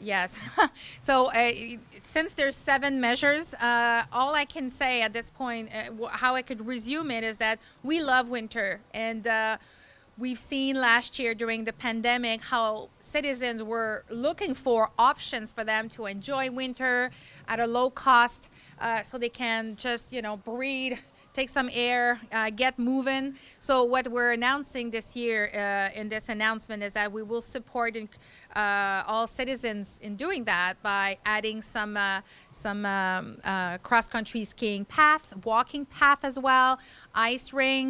Yes. so uh, since there's seven measures, uh, all I can say at this point, uh, how I could resume it is that we love winter and uh, we've seen last year during the pandemic how citizens were looking for options for them to enjoy winter at a low cost uh, so they can just, you know, breathe take some air, uh, get moving. So what we're announcing this year uh, in this announcement is that we will support in, uh, all citizens in doing that by adding some uh, some um, uh, cross-country skiing path, walking path as well, ice ring.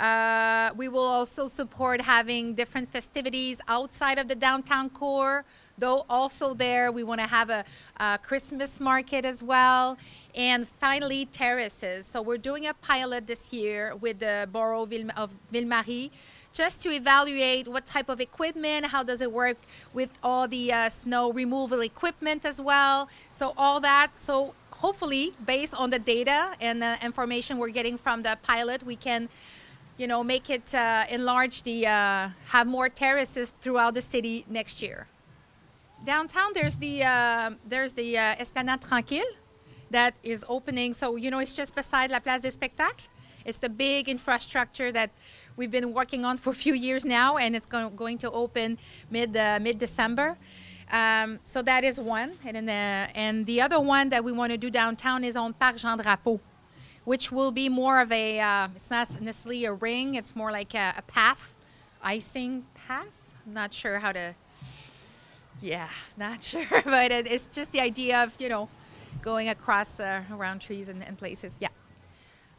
Uh, we will also support having different festivities outside of the downtown core. Though also there, we want to have a, a, Christmas market as well. And finally, terraces. So we're doing a pilot this year with the borough of Ville-Marie just to evaluate what type of equipment, how does it work with all the uh, snow removal equipment as well. So all that. So hopefully, based on the data and the information we're getting from the pilot, we can you know, make it uh, enlarge the, uh, have more terraces throughout the city next year. Downtown, there's the, uh, there's the uh, Esplanade Tranquille that is opening. So, you know, it's just beside La Place des Spectacles. It's the big infrastructure that we've been working on for a few years now, and it's going going to open mid, uh, mid-December. Um, so that is one. And, then, uh, and the other one that we want to do downtown is on Parc Jean Drapeau which will be more of a, uh, it's not necessarily a ring, it's more like a, a path, icing path. I'm not sure how to, yeah, not sure, but it, it's just the idea of, you know, going across uh, around trees and, and places. Yeah.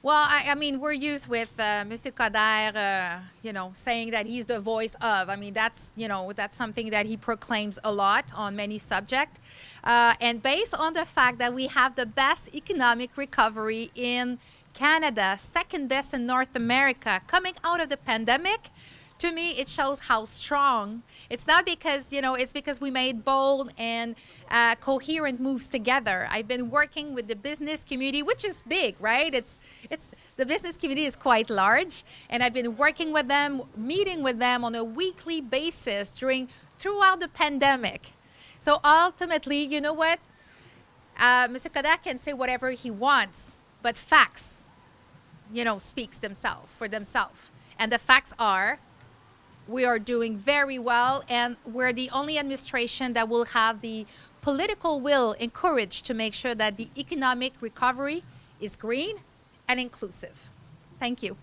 Well, I, I, mean, we're used with uh, Monsieur uh, you know, saying that he's the voice of. I mean, that's you know, that's something that he proclaims a lot on many subjects. Uh, and based on the fact that we have the best economic recovery in Canada, second best in North America, coming out of the pandemic, to me it shows how strong it's not because you know it's because we made bold and uh, coherent moves together i've been working with the business community which is big right it's it's the business community is quite large and i've been working with them meeting with them on a weekly basis during throughout the pandemic so ultimately you know what uh, mr kada can say whatever he wants but facts you know speaks themselves for themselves and the facts are we are doing very well, and we're the only administration that will have the political will and courage to make sure that the economic recovery is green and inclusive. Thank you.